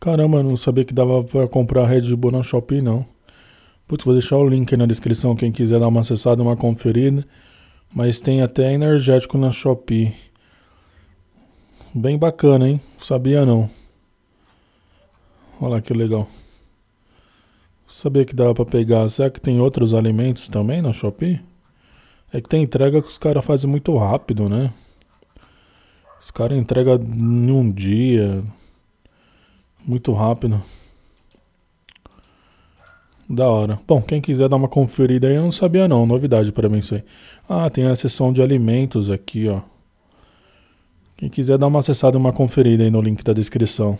Caramba, não sabia que dava para comprar Red Bull na Shopee, não. Putz, vou deixar o link aí na descrição, quem quiser dar uma acessada, uma conferida. Mas tem até energético na Shopee. Bem bacana, hein? Sabia não. Olha lá que legal. Sabia que dava para pegar. Será que tem outros alimentos também na Shopee? É que tem entrega que os caras fazem muito rápido, né? Os caras entregam em um dia, muito rápido. Da hora. Bom, quem quiser dar uma conferida aí, eu não sabia não, novidade para mim isso aí. Ah, tem a seção de alimentos aqui, ó. Quem quiser dar uma acessada, uma conferida aí no link da descrição.